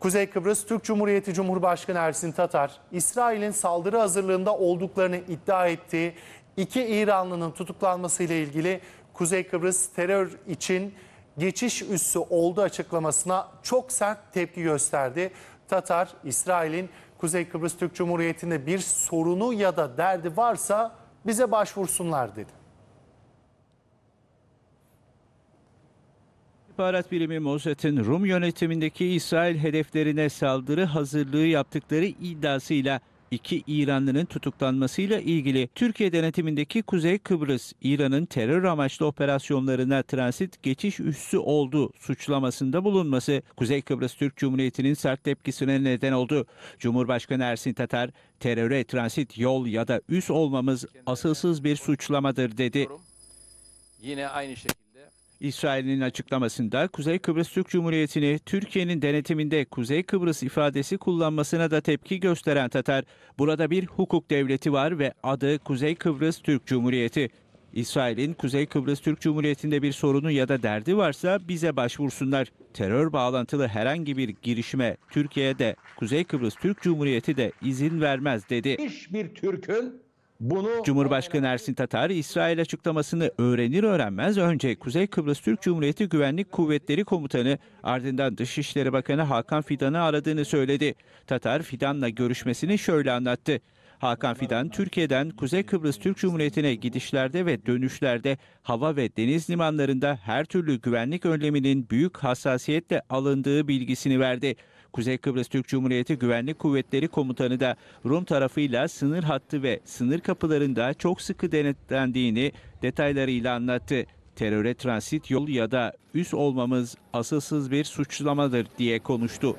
Kuzey Kıbrıs Türk Cumhuriyeti Cumhurbaşkanı Ersin Tatar, İsrail'in saldırı hazırlığında olduklarını iddia ettiği iki İranlının tutuklanmasıyla ilgili Kuzey Kıbrıs terör için geçiş üssü oldu açıklamasına çok sert tepki gösterdi. Tatar, İsrail'in Kuzey Kıbrıs Türk Cumhuriyeti'nde bir sorunu ya da derdi varsa bize başvursunlar dedi. istihbarat birimi Mossad'ın Rum yönetimindeki İsrail hedeflerine saldırı hazırlığı yaptıkları iddiasıyla iki İranlının tutuklanmasıyla ilgili Türkiye denetimindeki Kuzey Kıbrıs, İran'ın terör amaçlı operasyonlarına transit geçiş üssü oldu suçlamasında bulunması Kuzey Kıbrıs Türk Cumhuriyeti'nin sert tepkisine neden oldu. Cumhurbaşkanı Ersin Tatar, teröre transit yol ya da üs olmamız asılsız bir suçlamadır dedi. Yine aynı şekilde İsrail'in açıklamasında Kuzey Kıbrıs Türk Cumhuriyeti'ni Türkiye'nin denetiminde Kuzey Kıbrıs ifadesi kullanmasına da tepki gösteren Tatar, burada bir hukuk devleti var ve adı Kuzey Kıbrıs Türk Cumhuriyeti. İsrail'in Kuzey Kıbrıs Türk Cumhuriyeti'nde bir sorunu ya da derdi varsa bize başvursunlar. Terör bağlantılı herhangi bir girişime Türkiye'de Kuzey Kıbrıs Türk Cumhuriyeti de izin vermez dedi. Hiçbir Türk'ün bunu Cumhurbaşkanı Ersin Tatar, İsrail açıklamasını öğrenir öğrenmez önce Kuzey Kıbrıs Türk Cumhuriyeti Güvenlik Kuvvetleri Komutanı ardından Dışişleri Bakanı Hakan Fidan'ı aradığını söyledi. Tatar, Fidan'la görüşmesini şöyle anlattı. Hakan Fidan, Türkiye'den Kuzey Kıbrıs Türk Cumhuriyeti'ne gidişlerde ve dönüşlerde hava ve deniz limanlarında her türlü güvenlik önleminin büyük hassasiyetle alındığı bilgisini verdi. Kuzey Kıbrıs Türk Cumhuriyeti Güvenlik Kuvvetleri Komutanı da Rum tarafıyla sınır hattı ve sınır kapılarında çok sıkı denetlendiğini detaylarıyla anlattı. Teröre transit yol ya da üs olmamız asılsız bir suçlamadır diye konuştu.